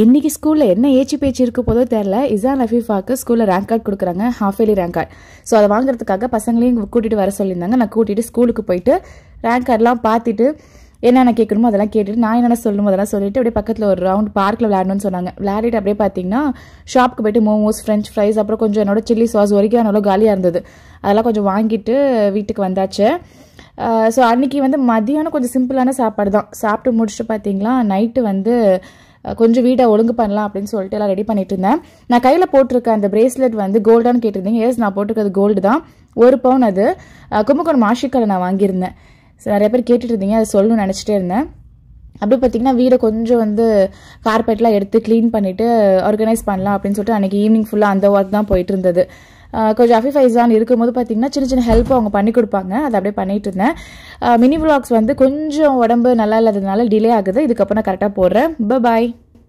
இன்னைக்கு ஸ்கூலில் என்ன ஏச்சு பேச்சு இருக்க போதோ தெரில இசான் ரஃபீஃபாவுக்கு ஸ்கூலில் ரேங்க் கார்டு கொடுக்குறாங்க half yearly rank card so அதை வாங்குறதுக்காக பசங்களையும் கூட்டிகிட்டு வர சொல்லியிருந்தாங்க நான் கூட்டிகிட்டு ஸ்கூலுக்கு போயிட்டு ரேங்க் கார்டெலாம் பார்த்துட்டு என்னென்ன கேட்கணுமோ அதெல்லாம் கேட்டுட்டு நான் என்னென்ன சொல்லணுமோ அதெல்லாம் சொல்லிட்டு அப்படியே பக்கத்தில் ஒரு ரவுண்ட் பார்க்கில் விளையாடணும்னு சொன்னாங்க விளையாடிட்டு அப்படியே பார்த்தீங்கன்னா ஷாப்புக்கு போயிட்டு மோமோஸ் ஃப்ரெஞ்ச் ஃப்ரைஸ் அப்புறம் கொஞ்சம் என்னோட சில்லி சாஸ் வரைக்கும் நல்லா காலியாக இருந்தது அதெல்லாம் கொஞ்சம் வாங்கிட்டு வீட்டுக்கு வந்தாச்சு ஸோ அன்றைக்கி வந்து மதியானம் கொஞ்சம் சிம்பிளான சாப்பாடு தான் சாப்பிட்டு முடிச்சுட்டு பார்த்தீங்களா நைட்டு வந்து கொஞ்சம் வீடை ஒழுங்கு பண்ணலாம் அப்படின்னு சொல்லிட்டு எல்லாம் ரெடி பண்ணிட்டு இருந்தேன் நான் கையில் போட்டிருக்க அந்த பிரேஸ்லெட் வந்து கோல்டான்னு கேட்டிருந்தீங்க எஸ் நான் போட்டிருக்கிறது கோல்டு தான் ஒரு பவுன் அது கும்பகோணம் ஆஷிக்கால நான் வாங்கியிருந்தேன் நிறைய பேர் கேட்டுட்டு இருந்தீங்க அதை சொல்லணும்னு நினச்சிட்டே இருந்தேன் அப்படி பார்த்தீங்கன்னா வீடை கொஞ்சம் வந்து கார்பெட்லாம் எடுத்து க்ளீன் பண்ணிவிட்டு ஆர்கனைஸ் பண்ணலாம் அப்படின்னு சொல்லிட்டு அன்றைக்கி ஈவினிங் ஃபுல்லாக அந்த ஒர்க் தான் போயிட்டு இருந்தது அஃபி ஃபைஸான் இருக்கும்போது பார்த்தீங்கன்னா சின்ன சின்ன ஹெல்ப் அவங்க பண்ணி கொடுப்பாங்க அதை அப்படியே பண்ணிட்டு இருந்தேன் மினி விளாக்ஸ் வந்து கொஞ்சம் உடம்பு நல்லா இல்லாததுனால டிலே ஆகுது இதுக்கப்புறம் நான் கரெக்டாக போடுறேன் பாய்